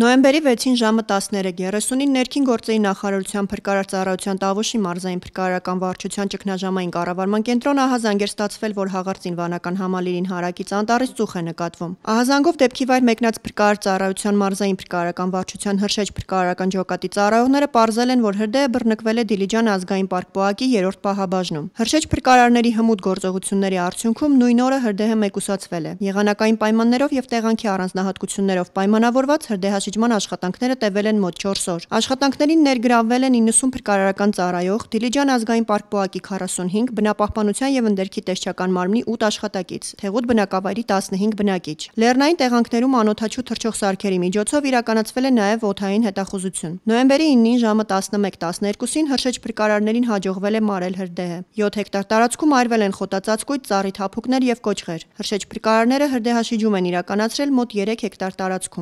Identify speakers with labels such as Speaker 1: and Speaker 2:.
Speaker 1: Նոյեմբերի 6-ին ժամը 13:30-ին ներքին գործերի նախարարության փրկարար ծառայության Տավուշի մարզային փրկարարական վարչության ճգնաժամային կառավարման կենտրոնը ահազանգեր ստացվել, որ հաղարծին վանական համալիրին հարակից անտառից ծուխ է նկատվում։ Ահազանգով դեպքի վայր մեկնած փրկարար ծառայության մարզային փրկարարական վարչության հրշեջ փրկարարական ջոկատի ծառայողները ողրել են, որ հրդեհը բռնկվել է Դիլիջան ազգային պարկ պոակի 3-րդ պահաբաժնում։ Հրշեջ փրկարարների հմուտ գործողությունների արդյունքում նույն օրը հրդեհը մեկուսացվել է։ Եղանակային պայմաններով եւ տեղանքի առանձնահատկություններով պայմանավորված հրդեհ ներկայացուցիչման աշխատանքները տևել են մոտ 4 օր։ Աշխատանքներին ներգրավվել են 90 փրկարարական ծառայող, Դիլիջան ազգային պարկ պոակի 45, բնապահպանության եւ ընդերքի տեսչական մարմնի 8 աշխատակից, Թեղուտ բնակավայրի 15 բնակիչ։ Լեռնային տեղանքներում անօթաչու թրջող սարքերի միջոցով իրականացվել է նաեւ օթային հետախուզություն։ Նոյեմբերի 9-ին ժամը 11:12-ին հրշեջ փրկարարներին հաջողվել է մարել հրդեհը։ 7 հեկտար տարածքում արվել են խոտածածկույթ, ծառի թափուկներ եւ կոճղեր։ Հրշեջ փրկարարները հրդեհաշիջում են իրականացրել մոտ 3 հեկտար տարածքում։